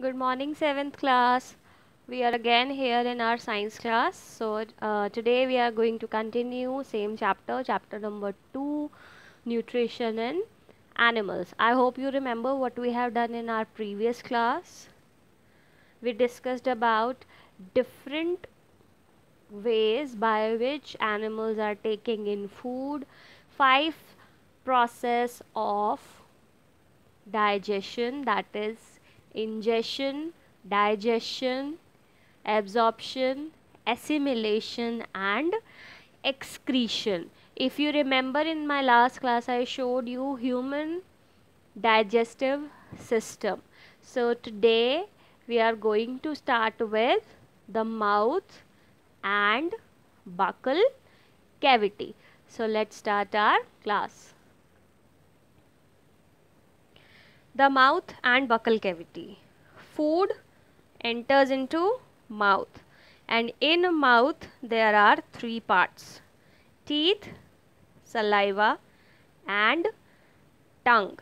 Good morning, 7th class. We are again here in our science class. So uh, today we are going to continue same chapter, chapter number 2, nutrition in animals. I hope you remember what we have done in our previous class. We discussed about different ways by which animals are taking in food, five process of digestion that is ingestion, digestion, absorption, assimilation and excretion. If you remember in my last class I showed you human digestive system. So today we are going to start with the mouth and buccal cavity. So let's start our class. the mouth and buccal cavity. Food enters into mouth and in mouth there are three parts teeth, saliva and tongue.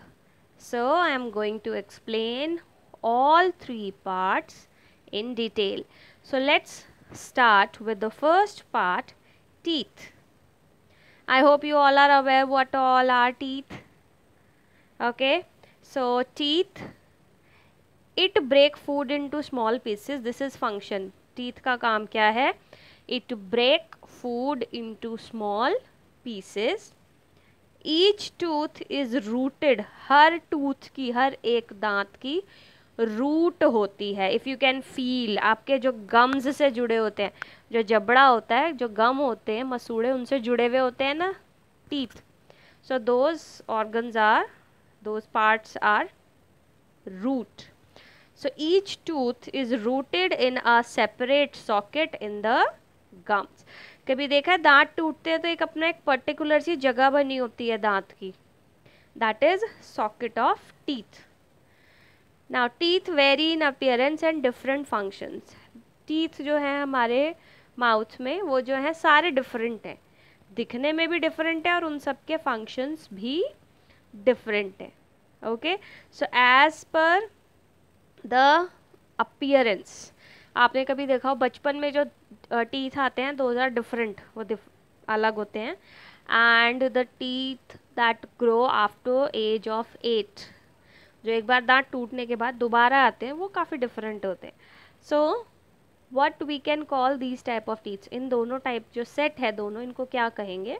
So I am going to explain all three parts in detail. So let's start with the first part teeth. I hope you all are aware what all are teeth. Okay. so teeth it break food into small pieces this is function teeth ka kaam kya hai it break food into small pieces each tooth is rooted har tooth ki har ek daant ki root होती है if you can feel आपके जो gums से जुड़े होते हैं जो जबड़ा होता है जो गम होते हैं मसूड़े उनसे जुड़े हुए होते हैं ना teeth so those organs are those parts are root so each tooth is rooted in a separate socket in the gums कभी देखा है दांत टूटते हैं तो एक अपना एक पर्टिकुलर सी जगह बनी होती है दांत की that is socket of teeth now teeth very in appearance and different functions teeth जो है हमारे माउथ में वो जो है सारे डिफरेंट हैं दिखने में भी डिफरेंट है और उन सब के फंक्शंस भी डिफरेंट है okay so as per the appearance आपने कभी देखा हो बचपन में जो टीथ आते हैं दो आर डिफरेंट वो अलग होते हैं and the teeth that grow after age of eight जो एक बार दांत टूटने के बाद दोबारा आते हैं वो काफ़ी डिफरेंट होते हैं so what we can call these type of teeth इन दोनों टाइप जो सेट है दोनों इनको क्या कहेंगे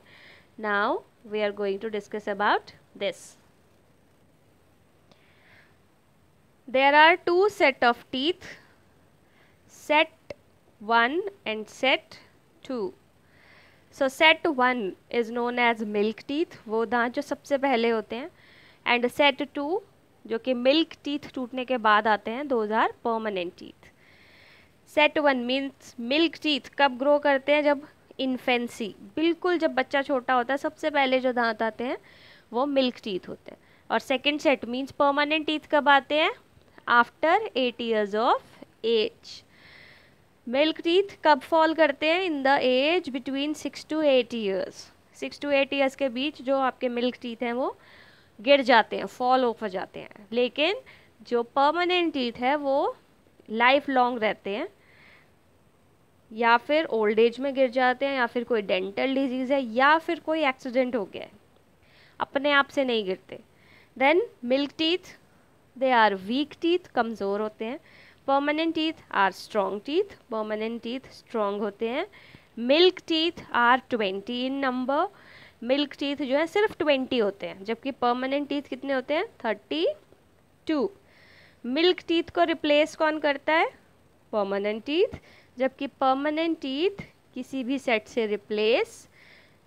now we are going to discuss about this. There are two set of teeth, set 1 and set 2. So set one is known as milk teeth वो दांत जो सबसे पहले होते हैं एंड सेट टू जो कि मिल्क टीथ टूटने के बाद आते हैं those are permanent teeth set one means milk teeth कब ग्रो करते हैं जब इन्फेंसी बिल्कुल जब बच्चा छोटा होता है सबसे पहले जो दांत आते हैं वो मिल्क टीथ होते हैं और second set means permanent teeth कब आते हैं after eight years of age milk teeth कब फॉल करते हैं in the age between six to eight years six to eight years के बीच जो आपके मिल्क टीथ हैं वो गिर जाते हैं फॉल ओवर जाते हैं लेकिन जो परमानेंट टीथ है वो लाइफ लॉन्ग रहते हैं या फिर ओल्ड एज में गिर जाते हैं या फिर कोई डेंटल डिजीज़ है या फिर कोई एक्सीडेंट हो गया है अपने आप से नहीं गिरते then milk teeth they are weak teeth कमज़ोर होते हैं permanent teeth are strong teeth permanent teeth strong होते हैं milk teeth are twenty in number milk teeth जो है सिर्फ ट्वेंटी होते हैं जबकि परमानेंट टीथ कितने होते हैं थर्टी टू मिल्क टीथ को रिप्लेस कौन करता है परमानेंट टीथ जबकि परमानेंट टीथ किसी भी सेट से रिप्लेस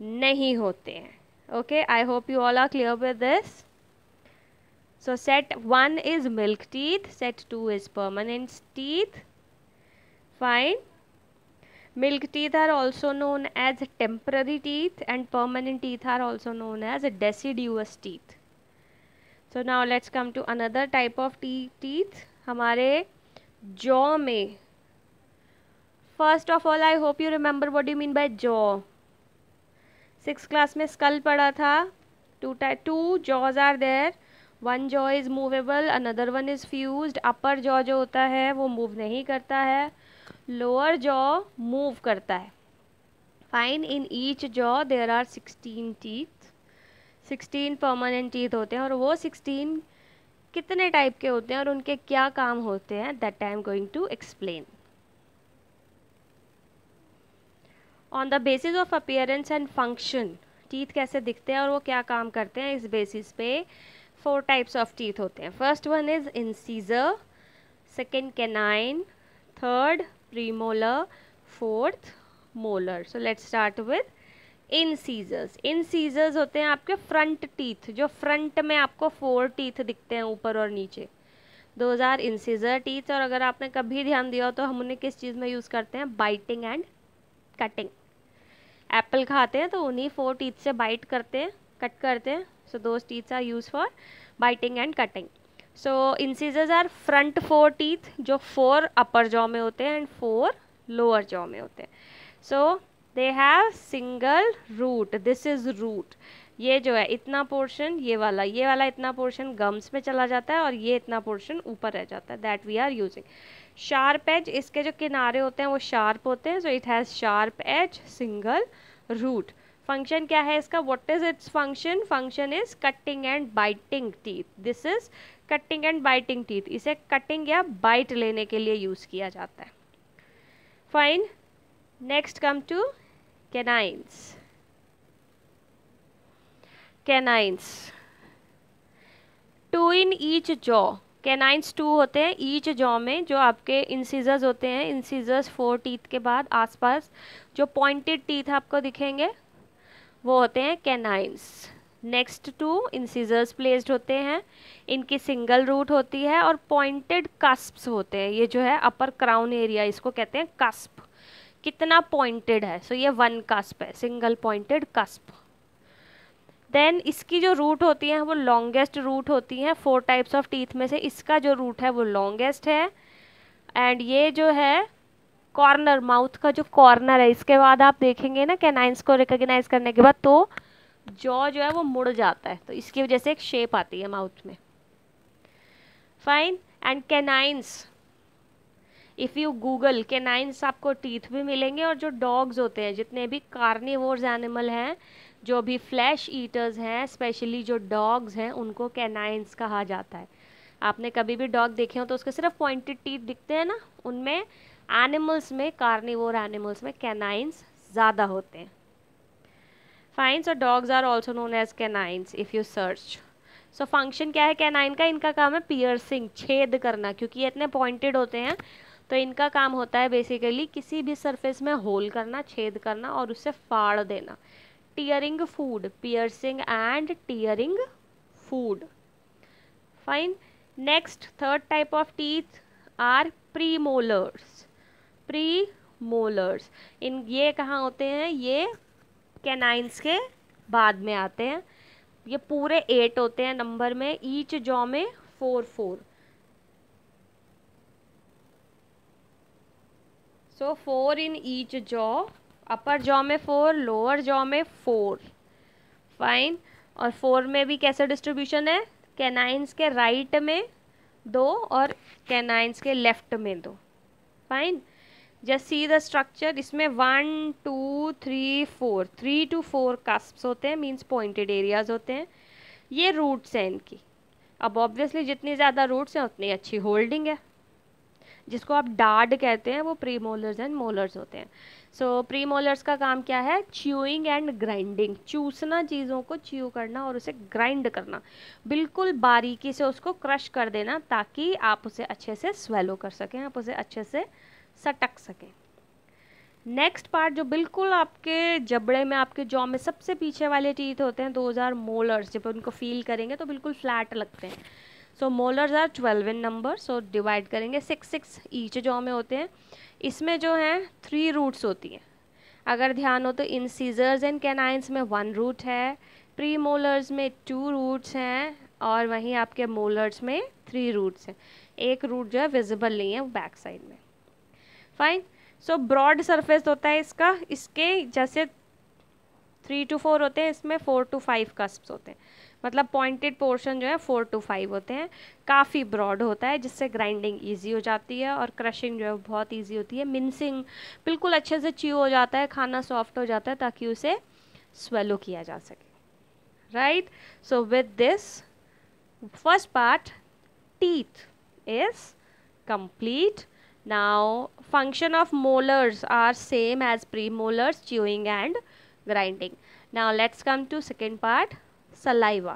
नहीं होते हैं okay i hope you all are clear with this so set 1 is milk teeth set 2 is permanent teeth fine milk teeth are also known as temporary teeth and permanent teeth are also known as deciduous teeth so now let's come to another type of te teeth हमारे jaw में first of all i hope you remember what do you mean by jaw six class में skull पढ़ा था two type two jaws are there one jaw is movable another one is fuse upper jaw जो होता है वो move नहीं करता है लोअर जॉ मूव करता है fine in each jaw there are sixteen teeth sixteen permanent teeth होते हैं और वो सिक्सटीन कितने टाइप के होते हैं और उनके क्या काम होते हैं that I am going to explain on the basis of appearance and function teeth कैसे दिखते हैं और वो क्या काम करते हैं इस बेसिस पे फोर टाइप्स ऑफ टीथ होते हैं first one is incisor second canine third premolar fourth molar so let start with incisors incisors होते हैं आपके फ्रंट टीथ जो फ्रंट में आपको फोर टीथ दिखते हैं ऊपर और नीचे दो हज़ार इंसीजर टीथ और अगर आपने कभी ध्यान दिया हो तो हम उन्हें किस चीज़ में यूज़ करते हैं बाइटिंग एंड कटिंग एप्पल खाते हैं तो उन्हीं फोर टीथ से बाइट करते हैं कट करते हैं सो दो teeths are use for biting and cutting so incisors are front four teeth जो फोर अपर जॉ में होते हैं एंड फोर लोअर जॉ में होते हैं so they have single root this is root ये जो है इतना पोर्शन ये वाला ये वाला इतना पोर्शन गम्स में चला जाता है और ये इतना पोर्शन ऊपर रह जाता है that we are using sharp edge इसके जो किनारे होते हैं वो शार्प होते हैं so it has sharp edge single root function क्या है इसका what is its function function is cutting and biting teeth this is cutting and biting teeth इसे कटिंग या बाइट लेने के लिए यूज़ किया जाता है fine next come to canines canines two in each jaw canines two होते हैं ईच जॉ में जो आपके इंसीजर्स होते हैं इंसीजर्स फोर टीथ के बाद आसपास जो पॉइंटेड टीथ आपको दिखेंगे वो होते हैं canines next to incisors placed होते हैं इनकी सिंगल रूट होती है और पॉइंटेड कस्प्स होते हैं ये जो है अपर क्राउन एरिया इसको कहते हैं कस्प कितना पॉइंटेड है सो so, ये वन कस्प है सिंगल पॉइंटेड कस्प देन इसकी जो रूट होती है वो लॉन्गेस्ट रूट होती हैं फोर टाइप्स ऑफ टीथ में से इसका जो रूट है वो लॉन्गेस्ट है एंड ये जो है कॉर्नर माउथ का जो कॉर्नर है इसके बाद आप देखेंगे ना कैनाइंस को रिकोगनाइज करने के बाद तो जॉ जो है वो मुड़ जाता है तो इसकी वजह से एक शेप आती है माउथ में fine and canines if you Google canines आपको टीथ भी मिलेंगे और जो डॉग्स होते हैं जितने भी कार्निवोर्स एनिमल हैं जो भी फ्लैश ईटर्स हैं स्पेशली जो डॉग्स हैं उनको कैनाइंस कहा जाता है आपने कभी भी डॉग देखे हो तो उसके सिर्फ पॉइंटेड टीथ दिखते हैं ना उनमें एनिमल्स में कार्निवोर एनिमल्स में कैनाइंस ज़्यादा होते हैं फाइन्स और dogs are also known as canines if you search so function क्या है कैनाइन का इनका काम है पियर्सिंग छेद करना क्योंकि ये इतने पॉइंटेड होते हैं तो इनका काम होता है बेसिकली किसी भी सरफेस में होल करना छेद करना और उससे फाड़ देना tearing food piercing and tearing food fine next third type of teeth are premolars premolars इन ये कहाँ होते हैं ये कैनाइंस के बाद में आते हैं ये पूरे एट होते हैं नंबर में ईच जॉ में four four so four in each jaw upper jaw में फोर लोअर जॉ में फोर फाइन और फोर में भी कैसा डिस्ट्रीब्यूशन है कैनाइंस के राइट में दो और कैनाइंस के लेफ्ट में दो fine just see the structure इसमें one two three four three two four cusps होते हैं मीन्स पॉइंटेड एरियाज होते हैं ये रूट्स हैं इनकी अब ऑब्वियसली जितनी ज़्यादा रूट्स हैं उतनी अच्छी होल्डिंग है जिसको आप डार्ड कहते हैं वो प्री मोलर्स एंड मोलर्स होते हैं सो प्री मोलर्स का काम क्या है च्यूइंग एंड ग्राइंडिंग चूसना चीज़ों को च्यू करना और उसे ग्राइंड करना बिल्कुल बारीकी से उसको क्रश कर देना ताकि आप उसे अच्छे से स्वेलो कर सकें आप उसे अच्छे से सटक सकें नेक्स्ट पार्ट जो बिल्कुल आपके जबड़े में आपके जॉ में सबसे पीछे वाले टीथ होते हैं दो हज़ार मोलर्स जब उनको फील करेंगे तो बिल्कुल फ्लैट लगते हैं so molars are twelve in number so divide करेंगे सिक्स सिक्स ईच जो में होते हैं इसमें जो है थ्री रूट्स होती हैं अगर ध्यान हो तो इन सीजर्स एंड कैनाइंस में वन रूट है प्री मोलर्स में टू रूट्स हैं और वहीं आपके मोलर्स में थ्री रूट्स हैं एक रूट जो है विजिबल नहीं है बैक साइड में फाइन सो ब्रॉड सरफेस होता है इसका इसके जैसे थ्री टू फोर होते हैं इसमें फोर टू फाइव कस्प होते हैं मतलब पॉइंटेड पोर्शन जो है फोर टू फाइव होते हैं काफ़ी ब्रॉड होता है जिससे ग्राइंडिंग ईजी हो जाती है और क्रशिंग जो है बहुत ईजी होती है मिनसिंग बिल्कुल अच्छे से च्यू हो जाता है खाना सॉफ्ट हो जाता है ताकि उसे स्वेलो किया जा सके right so with this first part teeth is now function of molars are same as premolars chewing and grinding now let's come to second part saliva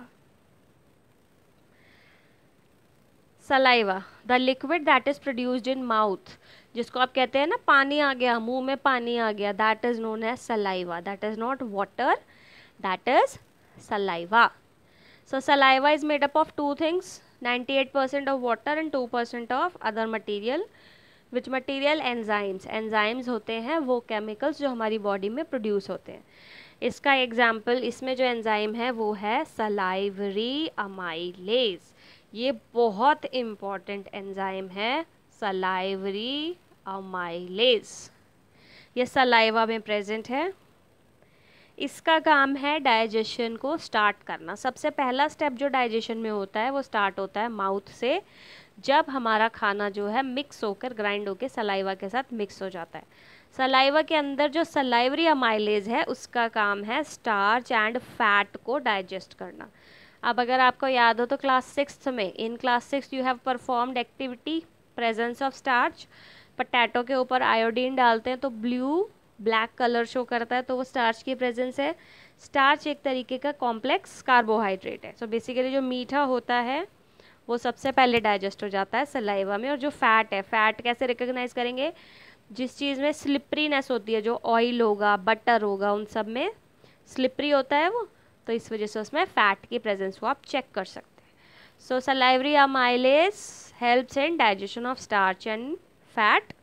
saliva the liquid that is produced in mouth जिसको आप कहते हैं ना पानी आ गया मुंह में पानी आ गया दैट इज नोन है saliva that is not water that is saliva so saliva is made up of two things 98% percent of water and two percent of other material which material enzymes enzymes होते हैं वो chemicals जो हमारी body में produce होते हैं इसका example इसमें जो एंज़ाइम है वो है सलाइवरी अमाइलेज ये बहुत इम्पॉर्टेंट एंज़ाइम है सलाइवरी अमाइलेज ये सलाइवा में प्रेजेंट है इसका काम है डाइजेशन को स्टार्ट करना सबसे पहला स्टेप जो डाइजेशन में होता है वो स्टार्ट होता है माउथ से जब हमारा खाना जो है मिक्स होकर ग्राइंड होकर सलाइवा के साथ मिक्स हो जाता है सलाइवा के अंदर जो सलाइवरी अमाइलेज है उसका काम है स्टार्च एंड फैट को डाइजेस्ट करना अब अगर आपको याद हो तो क्लास सिक्स में in class six you have performed activity presence of starch potato के ऊपर आयोडीन डालते हैं तो ब्लू ब्लैक कलर शो करता है तो वो स्टार्च की प्रेजेंस है स्टार्च एक तरीके का कॉम्प्लेक्स कार्बोहाइड्रेट है सो so बेसिकली जो मीठा होता है वो सबसे पहले डाइजेस्ट हो जाता है सलाइवा में और जो फैट है फैट कैसे रिकोगनाइज करेंगे जिस चीज़ में स्लिपरीनेस होती है जो ऑयल होगा बटर होगा उन सब में स्लिपरी होता है वो तो इस वजह से उसमें फ़ैट की प्रेजेंस को आप चेक कर सकते हैं so salivary amylase helps in digestion of starch and fat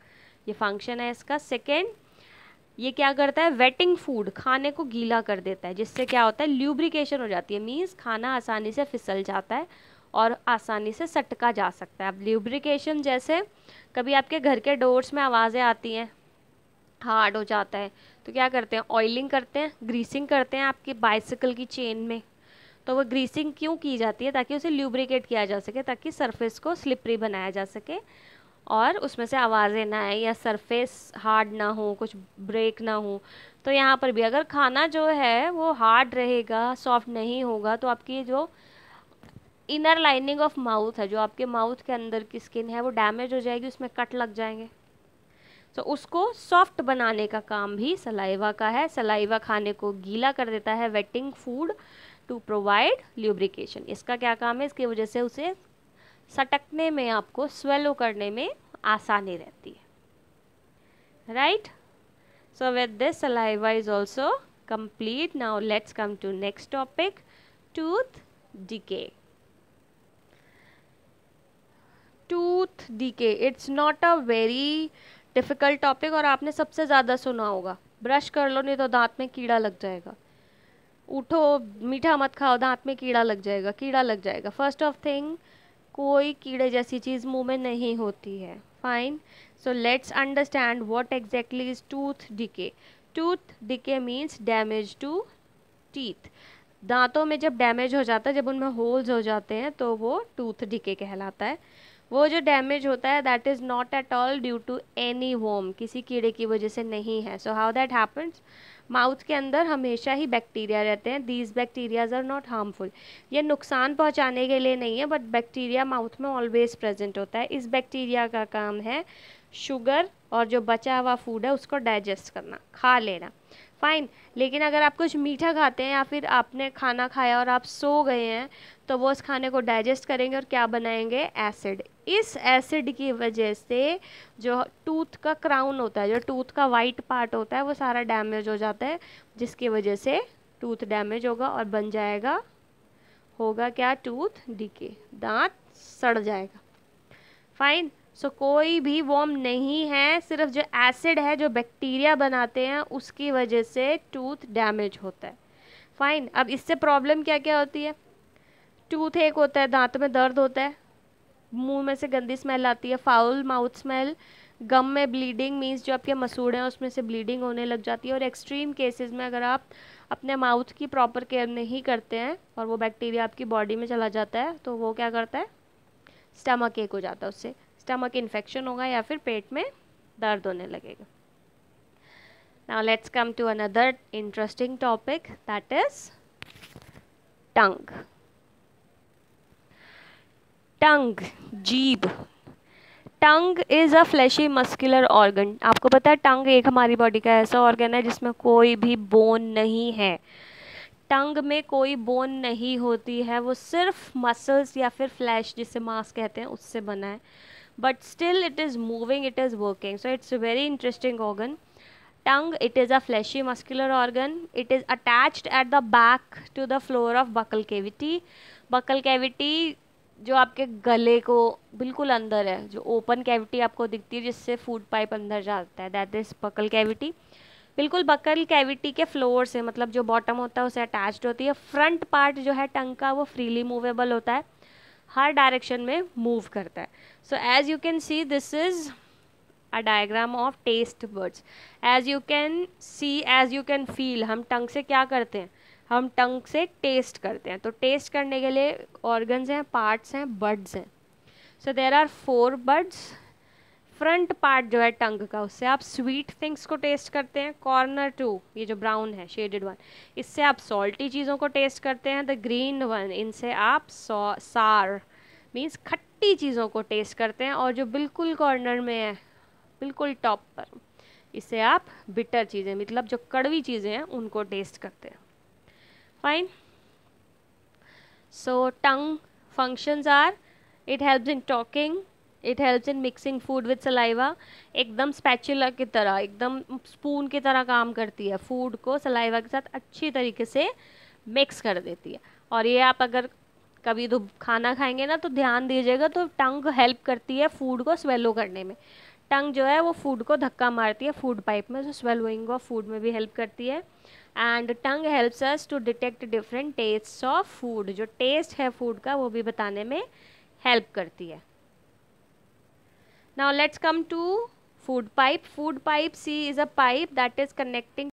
ये फंक्शन है इसका सेकेंड ये क्या करता है वेटिंग फूड खाने को गीला कर देता है जिससे क्या होता है ल्यूब्रिकेशन हो जाती है मीन्स खाना आसानी से फिसल जाता है और आसानी से सटका जा सकता है अब ल्यूब्रिकेशन जैसे कभी आपके घर के डोर्स में आवाज़ें आती हैं हार्ड हो जाता है तो क्या करते हैं ऑयलिंग करते हैं ग्रीसिंग करते हैं आपकी बाइसिकल की चेन में तो वो ग्रीसिंग क्यों की जाती है ताकि उसे ल्यूब्रिकेट किया जा सके ताकि सरफेस को स्लिपरी बनाया जा सके और उसमें से आवाज़ें ना आए या सरफेस हार्ड ना हो कुछ ब्रेक ना हो तो यहाँ पर भी अगर खाना जो है वो हार्ड रहेगा सॉफ्ट नहीं होगा तो आपकी जो इनर लाइनिंग ऑफ माउथ है जो आपके माउथ के अंदर की स्किन है वो डैमेज हो जाएगी उसमें कट लग जाएंगे तो so, उसको सॉफ्ट बनाने का काम भी सलाइवा का है सलाइवा खाने को गीला कर देता है wetting food to provide lubrication इसका क्या काम है इसकी वजह से उसे सटकने में आपको स्वेलो करने में आसानी रहती है right so with this saliva is also complete now let's come to next topic tooth decay tooth decay it's not a very difficult topic और आपने सबसे ज़्यादा सुना होगा ब्रश कर लो नहीं तो दांत में कीड़ा लग जाएगा उठो मीठा मत खाओ दांत में कीड़ा लग जाएगा कीड़ा लग जाएगा फर्स्ट ऑफ थिंग कोई कीड़े जैसी चीज़ मुंह में नहीं होती है fine so let's understand what exactly is tooth decay tooth decay means damage to teeth दांतों में जब डैमेज हो जाता है जब उनमें होल्स हो जाते हैं तो वो टूथ डिके कहलाता है वो जो डैमेज होता है that is not at all due to any worm किसी कीड़े की वजह से नहीं है so how that happens mouth के अंदर हमेशा ही बैक्टीरिया रहते हैं these bacterias are not harmful ये नुकसान पहुंचाने के लिए नहीं है बट बैक्टीरिया माउथ में ऑलवेज प्रेजेंट होता है इस बैक्टीरिया का काम है शुगर और जो बचा हुआ फूड है उसको डाइजेस्ट करना खा लेना फाइन लेकिन अगर आप कुछ मीठा खाते हैं या फिर आपने खाना खाया और आप सो गए हैं तो वो उस खाने को डाइजेस्ट करेंगे और क्या बनाएंगे एसिड इस एसिड की वजह से जो टूथ का क्राउन होता है जो टूथ का वाइट पार्ट होता है वो सारा डैमेज हो जाता है जिसकी वजह से टूथ डैमेज होगा और बन जाएगा होगा क्या टूथ डीके दांत सड़ जाएगा फाइन सो so, कोई भी वॉम नहीं है सिर्फ जो एसिड है जो बैक्टीरिया बनाते हैं उसकी वजह से टूथ डैमेज होता है फाइन अब इससे प्रॉब्लम क्या क्या होती है टूथ एक होता है दांत में दर्द होता है मुंह में से गंदी स्मेल आती है फाउल माउथ स्मेल गम में ब्लीडिंग मीन्स जो आपके मसूड़े हैं उसमें से ब्लीडिंग होने लग जाती है और एक्सट्रीम केसेस में अगर आप अपने माउथ की प्रॉपर केयर नहीं करते हैं और वो बैक्टीरिया आपकी बॉडी में चला जाता है तो वो क्या करता है स्टमक एक हो जाता है उससे स्टमक इन्फेक्शन होगा या फिर पेट में दर्द होने लगेगा now let's come to another interesting topic that is tongue tongue जीभ tongue is a fleshy muscular organ आपको पता है टंग एक हमारी बॉडी का ऐसा ऑर्गन है जिसमें कोई भी बोन नहीं है टंग में कोई बोन नहीं होती है वो सिर्फ मसल्स या फिर फ्लैश जिसे मांस कहते हैं उससे बना है but still it is moving it is working so it's a very interesting organ tongue it is a fleshy muscular organ it is attached at the back to the floor of buccal cavity buccal cavity जो आपके गले को बिल्कुल अंदर है जो open cavity आपको दिखती है जिससे फूड पाइप अंदर जाता है दैट इज़ बकल कैविटी बिल्कुल बकल कैविटी के फ्लोर से मतलब जो बॉटम होता है उसे अटैच्ड होती है फ्रंट पार्ट जो है टंग का वो फ्रीली मूवेबल होता है हर डायरेक्शन में मूव करता है so as you can see this is a diagram of taste buds as you can see as you can feel हम टंग से क्या करते हैं हम टंग से टेस्ट करते हैं तो टेस्ट करने के लिए ऑर्गन्स हैं पार्ट्स हैं बर्ड्स हैं so there are four buds front part जो है टंग का उससे आप स्वीट थिंग्स को टेस्ट करते हैं कॉर्नर टू ये जो ब्राउन है शेडेड वन इससे आप सॉल्टी चीज़ों को टेस्ट करते हैं द ग्रीन वन इनसे आप सार मीन्स खट्टी चीज़ों को टेस्ट करते हैं और जो बिल्कुल कॉर्नर में है बिल्कुल टॉप पर इससे आप बिटर चीज़ें मतलब जो कड़वी चीज़ें हैं उनको टेस्ट करते हैं fine so tongue functions are it helps in talking it helps in mixing food with saliva ekdam spatula ki tarah ekdam spoon ki tarah kaam karti hai food ko saliva ke sath अच्छी tarike se mix kar deti hai aur ye aap agar कभी तो खाना खाएंगे ना तो ध्यान दीजिएगा तो टंग हेल्प करती है फूड को स्वेलो करने में टंग जो है वो फूड को धक्का मारती है फूड पाइप में तो स्वेलोइंग ऑफ फूड में भी हेल्प करती है and tongue helps us to detect different tastes of food जो टेस्ट है फूड का वो भी बताने में हेल्प करती है now let's come to food pipe food pipe see is a pipe that is connecting